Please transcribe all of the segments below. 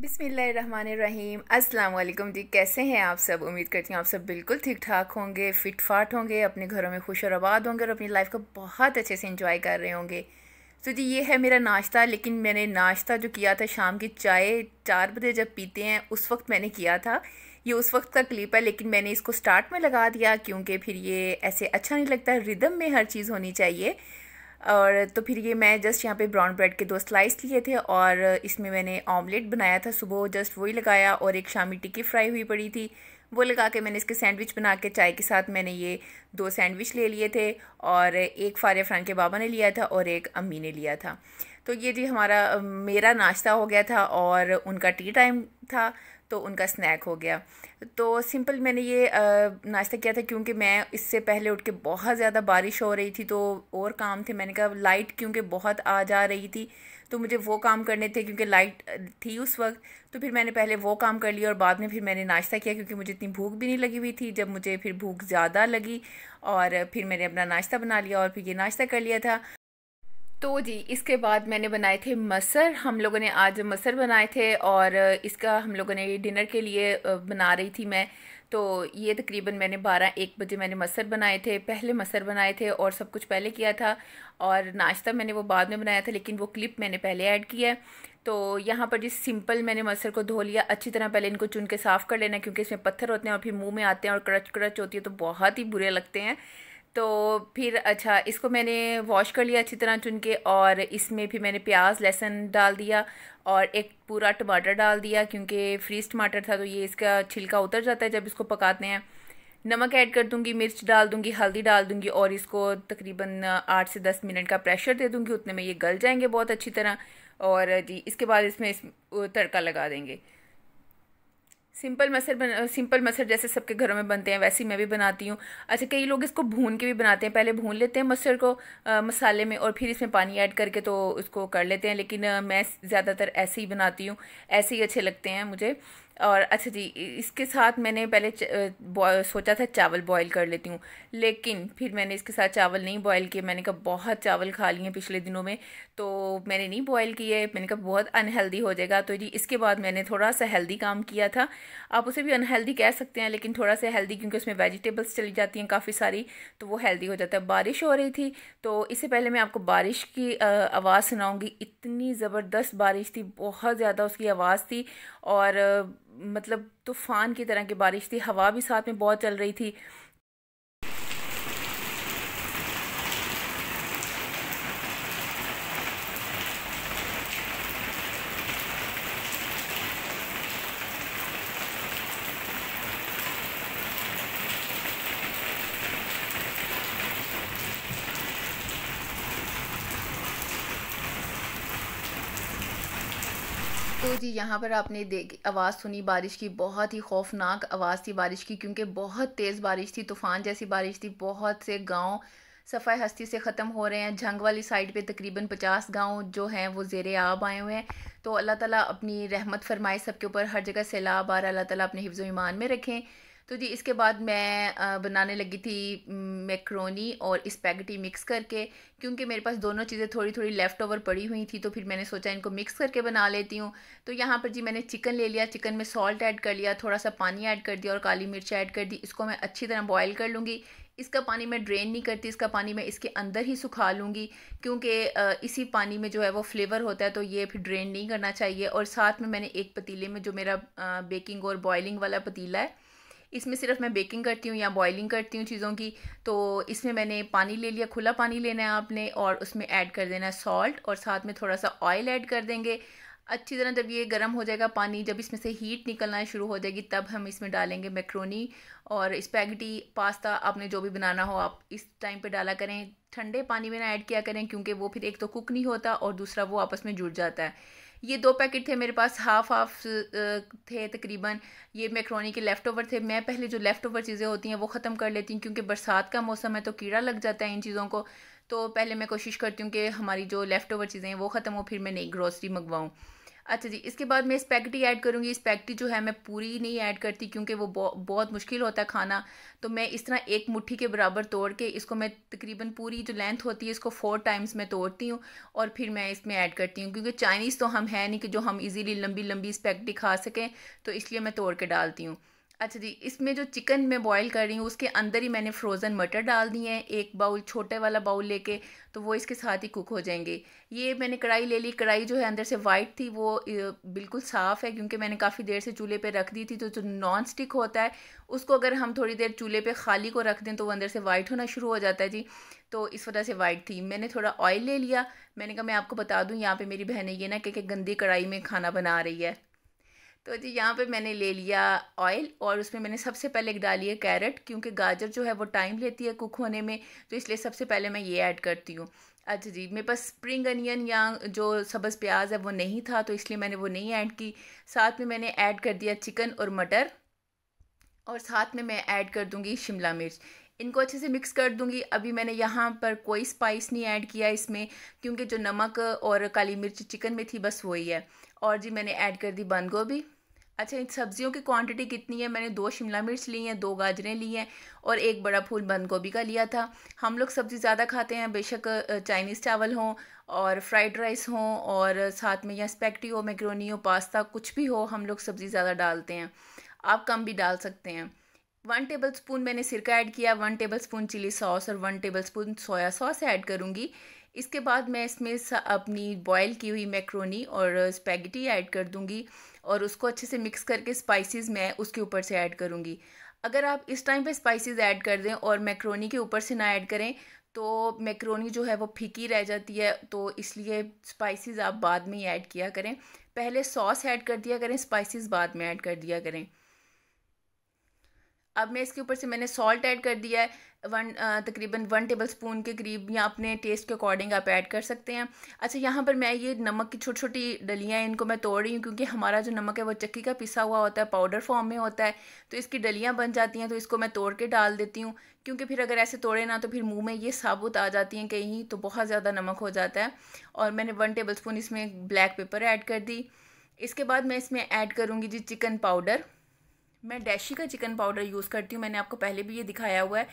बिसमीम अस्सलाम जी कैसे हैं आप सब उम्मीद करती हूँ आप सब बिल्कुल ठीक ठाक होंगे फिट फाट होंगे अपने घरों में खुश और आबाद होंगे और अपनी लाइफ को बहुत अच्छे से इंजॉय कर रहे होंगे तो जी ये है मेरा नाश्ता लेकिन मैंने नाश्ता जो किया था शाम की चाय चार बजे जब पीते हैं उस वक्त मैंने किया था ये उस वक्त का क्लिप है लेकिन मैंने इसको स्टार्ट में लगा दिया क्योंकि फिर ये ऐसे अच्छा नहीं लगता रिदम में हर चीज़ होनी चाहिए और तो फिर ये मैं जस्ट यहाँ पे ब्राउन ब्रेड के दो स्लाइस लिए थे और इसमें मैंने ऑमलेट बनाया था सुबह जस्ट वही लगाया और एक शामी टिक्की फ्राई हुई पड़ी थी वो लगा के मैंने इसके सैंडविच बना के चाय के साथ मैंने ये दो सैंडविच ले लिए थे और एक फारे फ्रान के बाबा ने लिया था और एक अम्मी ने लिया था तो ये जी हमारा मेरा नाश्ता हो गया था और उनका टी टाइम था तो उनका स्नैक हो गया तो सिंपल मैंने ये नाश्ता किया था क्योंकि मैं इससे पहले उठ के बहुत ज़्यादा बारिश हो रही थी तो और काम थे मैंने कहा लाइट क्योंकि बहुत आ जा रही थी तो मुझे वो काम करने थे क्योंकि लाइट थी उस वक्त तो फिर मैंने पहले वो काम कर लिया और बाद में फिर मैंने नाश्ता किया क्योंकि मुझे इतनी भूख भी नहीं लगी हुई थी जब मुझे फिर भूख ज़्यादा लगी और फिर मैंने अपना नाश्ता बना लिया और फिर ये नाश्ता कर लिया था तो जी इसके बाद मैंने बनाए थे मसर हम लोगों ने आज मसर बनाए थे और इसका हम लोगों ने डिनर के लिए बना रही थी मैं तो ये तकरीबन मैंने बारह एक बजे मैंने मसर बनाए थे पहले मसर बनाए थे और सब कुछ पहले किया था और नाश्ता मैंने वो बाद में बनाया था लेकिन वो क्लिप मैंने पहले ऐड किया है तो यहाँ पर जिस सिंपल मैंने मसर को धो लिया अच्छी तरह पहले इनको चुन के साफ़ कर लेना क्योंकि इसमें पत्थर होते हैं और फिर मुंह में आते हैं और क्रच क्रच होती है तो बहुत ही बुरे लगते हैं तो फिर अच्छा इसको मैंने वॉश कर लिया अच्छी तरह चुन के और इसमें फिर मैंने प्याज लहसुन डाल दिया और एक पूरा टमाटर डाल दिया क्योंकि फ्रीज टमाटर था तो ये इसका छिलका उतर जाता है जब इसको पकाते हैं नमक ऐड कर दूंगी मिर्च डाल दूंगी हल्दी डाल दूंगी और इसको तकरीबन आठ से दस मिनट का प्रेशर दे दूंगी उतने में ये गल जाएंगे बहुत अच्छी तरह और जी इसके बाद इसमें इस तड़का लगा देंगे सिंपल मसर सिंपल मसर जैसे सबके घरों में बनते हैं वैसे ही मैं भी बनाती हूँ अच्छा कई लोग इसको भून के भी बनाते हैं पहले भून लेते हैं मसर को आ, मसाले में और फिर इसमें पानी ऐड करके तो उसको कर लेते हैं लेकिन आ, मैं ज़्यादातर ऐसे ही बनाती हूँ ऐसे ही अच्छे लगते हैं मुझे और अच्छा जी इसके साथ मैंने पहले सोचा था चावल बॉईल कर लेती हूँ लेकिन फिर मैंने इसके साथ चावल नहीं बॉईल किए मैंने कहा बहुत चावल खा लिए हैं पिछले दिनों में तो मैंने नहीं बॉईल किए मैंने कहा बहुत अनहेल्दी हो जाएगा तो जी इसके बाद मैंने थोड़ा सा हेल्दी काम किया था आप उसे भी अनहेल्दी कह सकते हैं लेकिन थोड़ा सा हेल्दी क्योंकि उसमें वेजिटेबल्स चली जाती हैं काफ़ी सारी तो वो हेल्दी हो जाता है बारिश हो रही थी तो इससे पहले मैं आपको बारिश की आवाज़ सुनाऊँगी इतनी ज़बरदस्त बारिश थी बहुत ज़्यादा उसकी आवाज़ थी और मतलब तूफ़ान की तरह की बारिश थी हवा भी साथ में बहुत चल रही थी तो जी यहाँ पर आपने देख आवाज़ सुनी बारिश की बहुत ही खौफनाक आवाज़ थी बारिश की क्योंकि बहुत तेज़ बारिश थी तूफ़ान जैसी बारिश थी बहुत से गांव सफ़ाई हस्ती से ख़त्म हो रहे हैं झंग वाली साइड पे तकरीबन पचास गांव जो हैं वो जेर आब आए हुए हैं तो अल्लाह ताला अपनी रहमत फरमाए सबके ऊपर हर जगह सैलाब आ रहा अल्लाह ताला अपने हिफ्ज़ ईमान में रखें तो जी इसके बाद मैं बनाने लगी थी मैक्रोनी और स्पैगेटी मिक्स करके क्योंकि मेरे पास दोनों चीज़ें थोड़ी थोड़ी लेफ़्ट ओवर पड़ी हुई थी तो फिर मैंने सोचा इनको मिक्स करके बना लेती हूँ तो यहाँ पर जी मैंने चिकन ले लिया चिकन में सॉल्ट ऐड कर लिया थोड़ा सा पानी ऐड कर दिया और काली मिर्च ऐड कर दी इसको मैं अच्छी तरह बॉयल कर लूँगी इसका पानी मैं ड्रेन नहीं करती इसका पानी मैं इसके अंदर ही सुखा लूँगी क्योंकि इसी पानी में जो है वो फ्लेवर होता है तो ये फिर ड्रेन नहीं करना चाहिए और साथ में मैंने एक पतीले में जो मेरा बेकिंग और बॉयलिंग वाला पतीला है इसमें सिर्फ मैं बेकिंग करती हूँ या बॉइलिंग करती हूँ चीज़ों की तो इसमें मैंने पानी ले लिया खुला पानी लेना है आपने और उसमें ऐड कर देना है सॉल्ट और साथ में थोड़ा सा ऑयल ऐड कर देंगे अच्छी तरह जब ये गर्म हो जाएगा पानी जब इसमें से हीट निकलना शुरू हो जाएगी तब हम इसमें डालेंगे मैक्रोनी और स्पैगटी पास्ता आपने जो भी बनाना हो आप इस टाइम पे डाला करें ठंडे पानी में ना ऐड किया करें क्योंकि वो फिर एक तो कुक नहीं होता और दूसरा वो आपस में जुड़ जाता है ये दो पैकेट थे मेरे पास हाफ हाफ थे तकरीबन ये मैक्रोनी के लेफ़्ट ओवर थे मैं पहले जो लेफ़्ट ओवर चीज़ें होती हैं वो ख़त्म कर लेती हूँ क्योंकि बरसात का मौसम है तो कीड़ा लग जाता है इन चीज़ों को तो पहले मैं कोशिश करती हूँ कि हमारी जो लेफ़्ट ओवर चीज़ें हैं वो ख़त्म हो फिर मैं नई ग्रॉसरी मंगवाऊँ अच्छा जी इसके बाद मैं स्पैगेटी ऐड करूँगी स्पैगेटी जो है मैं पूरी नहीं ऐड करती क्योंकि वो बहुत मुश्किल होता है खाना तो मैं इस तरह एक मुट्ठी के बराबर तोड़ के इसको मैं तकरीबन पूरी जो लेंथ होती है इसको फोर टाइम्स मैं तोड़ती हूँ और फिर मैं इसमें ऐड करती हूँ क्योंकि चाइनीज़ तो हम है नहीं कि जो हम इजीली लंबी लंबी स्पैगेटी खा सकें तो इसलिए मैं तोड़ के डालती हूँ अच्छा जी इसमें जो चिकन मैं बॉईल कर रही हूँ उसके अंदर ही मैंने फ्रोज़न मटर डाल दिए हैं एक बाउल छोटे वाला बाउल लेके तो वो इसके साथ ही कुक हो जाएंगे ये मैंने कढ़ाई ले ली कढ़ाई जो है अंदर से वाइट थी वो बिल्कुल साफ़ है क्योंकि मैंने काफ़ी देर से चूल्हे पे रख दी थी तो जो नॉन स्टिक होता है उसको अगर हम थोड़ी देर चूल्हे पर खाली को रख दें तो वो अंदर से वाइट होना शुरू हो जाता है जी तो इस वजह से वाइट थी मैंने थोड़ा ऑयल ले लिया मैंने कहा मैं आपको बता दूँ यहाँ पर मेरी बहन ये ना कि गंदी कढ़ाई में खाना बना रही है तो जी यहाँ पे मैंने ले लिया ऑयल और उसमें मैंने सबसे पहले डाली है कैरेट क्योंकि गाजर जो है वो टाइम लेती है कुक होने में तो इसलिए सबसे पहले मैं ये ऐड करती हूँ अच्छा जी मेरे पास स्प्रिंग अनियन या जो सब्ज़ प्याज है वो नहीं था तो इसलिए मैंने वो नहीं ऐड की साथ में मैंने ऐड कर दिया चिकन और मटर और साथ में मैं ऐड कर दूँगी शिमला मिर्च इनको अच्छे से मिक्स कर दूंगी अभी मैंने यहाँ पर कोई स्पाइस नहीं ऐड किया इसमें क्योंकि जो नमक और काली मिर्च चिकन में थी बस वही है और जी मैंने ऐड कर दी बंद गोभी अच्छा इन सब्जियों की क्वांटिटी कितनी है मैंने दो शिमला मिर्च ली हैं दो गाजरें ली हैं और एक बड़ा फूल बंद गोभी का लिया था हम लोग सब्ज़ी ज़्यादा खाते हैं बेशक चाइनीज़ चावल हों और फ्राइड राइस हों और साथ में या स्पैक्टी हो मैक्रोनी हो पास्ता कुछ भी हो हम लोग सब्ज़ी ज़्यादा डालते हैं आप कम भी डाल सकते हैं वन टेबल स्पून मैंने सिरका ऐड किया one tablespoon chilli sauce और one tablespoon soya sauce add करूँगी इसके बाद मैं इसमें अपनी बॉयल की हुई मैक्रोनी और स्पैगेटी ऐड कर दूंगी और उसको अच्छे से मिक्स करके स्पाइसेस मैं उसके ऊपर से ऐड करूंगी अगर आप इस टाइम पे स्पाइसेस ऐड कर दें और मैक्रोनी के ऊपर से ना ऐड करें तो मैक्रोनी जो है वो फीकी रह जाती है तो इसलिए स्पाइसेस आप बाद में ही ऐड किया करें पहले सॉस ऐड कर दिया करें स्पाइसेस बाद में ऐड कर दिया करें अब मैं इसके ऊपर से मैंने सॉल्ट ऐड कर दिया है वन तकरीबन वन टेबल स्पून के करीब या अपने टेस्ट के अकॉर्डिंग आप ऐड कर सकते हैं अच्छा यहाँ पर मैं ये नमक की छोटी छोटी डलियाँ इनको मैं तोड़ रही हूँ क्योंकि हमारा जो नमक है वो चक्की का पिसा हुआ होता है पाउडर फॉर्म में होता है तो इसकी डलियाँ बन जाती हैं तो इसको मैं तोड़ के डाल देती हूँ क्योंकि फिर अगर ऐसे तोड़े ना तो फिर मुँह में ये साबुत आ जाती हैं कहीं तो बहुत ज़्यादा नमक हो जाता है और मैंने वन टेबल स्पून इसमें ब्लैक पेपर ऐड कर दी इसके बाद मैं इसमें ऐड करूँगी जी चिकन पाउडर मैं डैशी का चिकन पाउडर यूज़ करती हूँ मैंने आपको पहले भी ये दिखाया हुआ है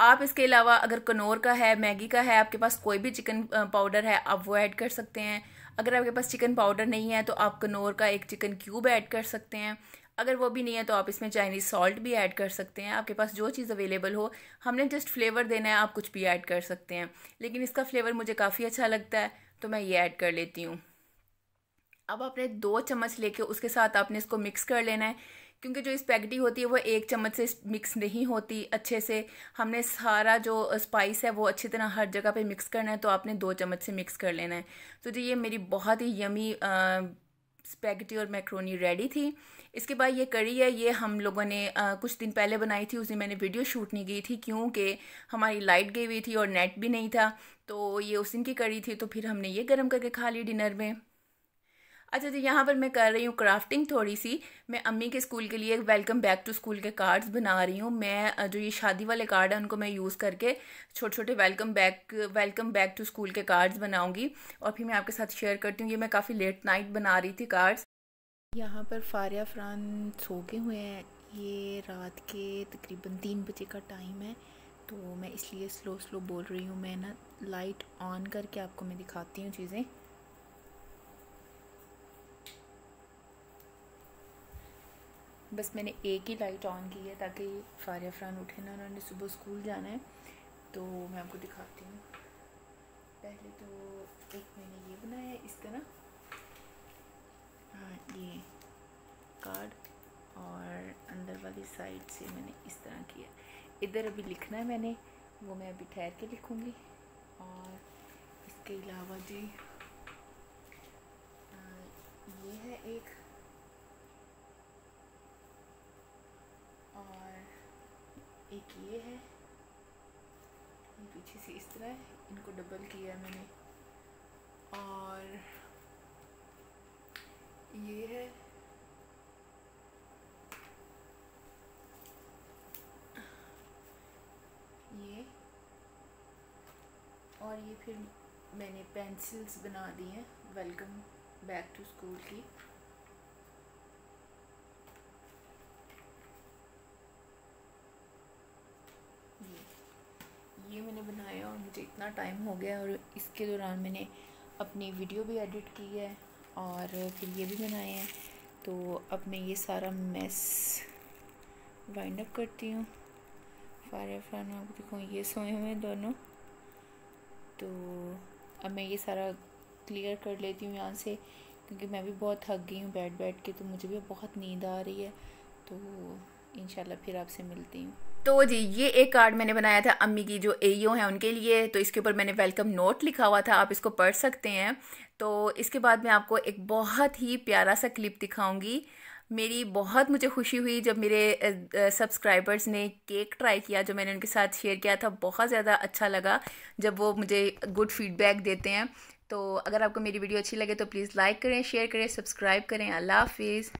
आप इसके अलावा अगर कनौर का है मैगी का है आपके पास कोई भी चिकन पाउडर है आप वो ऐड कर सकते हैं अगर आपके पास चिकन पाउडर नहीं है तो आप कनौर का एक चिकन क्यूब ऐड कर सकते हैं अगर वो भी नहीं है तो आप इसमें चाइनीज़ सॉल्ट भी ऐड कर सकते हैं आपके पास जो चीज़ अवेलेबल हो हमने जस्ट फ्लेवर देना है आप कुछ भी ऐड कर सकते हैं लेकिन इसका फ्लेवर मुझे काफ़ी अच्छा लगता है तो मैं ये ऐड कर लेती हूँ अब आपने दो चम्मच लेके उसके साथ आपने इसको मिक्स कर लेना है क्योंकि जो स्पैगेटी होती है वो एक चम्मच से मिक्स नहीं होती अच्छे से हमने सारा जो स्पाइस है वो अच्छी तरह हर जगह पे मिक्स करना है तो आपने दो चम्मच से मिक्स कर लेना है तो जी ये मेरी बहुत ही यमी स्पैगेटी और मैक्रोनी रेडी थी इसके बाद ये कड़ी है ये हम लोगों ने आ, कुछ दिन पहले बनाई थी उस दिन मैंने वीडियो शूट नहीं की थी क्योंकि हमारी लाइट गई हुई थी और नेट भी नहीं था तो ये उस दिन की कड़ी थी तो फिर हमने ये गर्म करके खा ली डिनर में अच्छा तो यहाँ पर मैं कर रही हूँ क्राफ्टिंग थोड़ी सी मैं अम्मी के स्कूल के लिए वेलकम बैक टू स्कूल के कार्ड्स बना रही हूँ मैं जो ये शादी वाले कार्ड हैं उनको मैं यूज़ करके छोटे छोटे welcome back welcome back to school के कार्ड्स बनाऊँगी और फिर मैं आपके साथ शेयर करती हूँ ये मैं काफ़ी लेट नाइट बना रही थी कार्ड्स यहाँ पर फारिया फरान सो के हुए हैं ये रात के तकरीबन तीन बजे का टाइम है तो मैं इसलिए स्लो स्लो बोल रही हूँ मैं ना लाइट ऑन करके आपको मैं दिखाती हूँ चीज़ें बस मैंने एक ही लाइट ऑन की है ताकि फारिया फ़रान उठे ना उन्होंने सुबह स्कूल जाना है तो मैं आपको दिखाती हूँ पहले तो एक मैंने ये बनाया है इस तरह हाँ ये कार्ड और अंदर वाली साइड से मैंने इस तरह किया इधर अभी लिखना है मैंने वो मैं अभी ठहर के लिखूँगी और इसके अलावा जी हाँ, ये है एक एक ये है पीछे से इस तरह है इनको डबल किया है मैंने और ये है ये और ये फिर मैंने पेंसिल्स बना दी हैं वेलकम बैक टू स्कूल की मुझे इतना टाइम हो गया और इसके दौरान मैंने अपनी वीडियो भी एडिट की है और फिर ये भी बनाए हैं तो अब मैं ये सारा मेस वाइंड अप करती हूँ फारे फरान आप देखो ये सोए हुए हैं दोनों तो अब मैं ये सारा क्लियर कर लेती हूँ यहाँ से क्योंकि मैं भी बहुत थक गई हूँ बैठ बैठ के तो मुझे भी बहुत नींद आ रही है तो इन फिर आपसे मिलती हूँ तो जी ये एक कार्ड मैंने बनाया था अम्मी की जो ए हैं उनके लिए तो इसके ऊपर मैंने वेलकम नोट लिखा हुआ था आप इसको पढ़ सकते हैं तो इसके बाद मैं आपको एक बहुत ही प्यारा सा क्लिप दिखाऊंगी मेरी बहुत मुझे खुशी हुई जब मेरे सब्सक्राइबर्स ने केक ट्राई किया जो मैंने उनके साथ शेयर किया था बहुत ज़्यादा अच्छा लगा जब वो मुझे गुड फीडबैक देते हैं तो अगर आपको मेरी वीडियो अच्छी लगे तो प्लीज़ लाइक करें शेयर करें सब्सक्राइब करें अल्लाह हाफिज़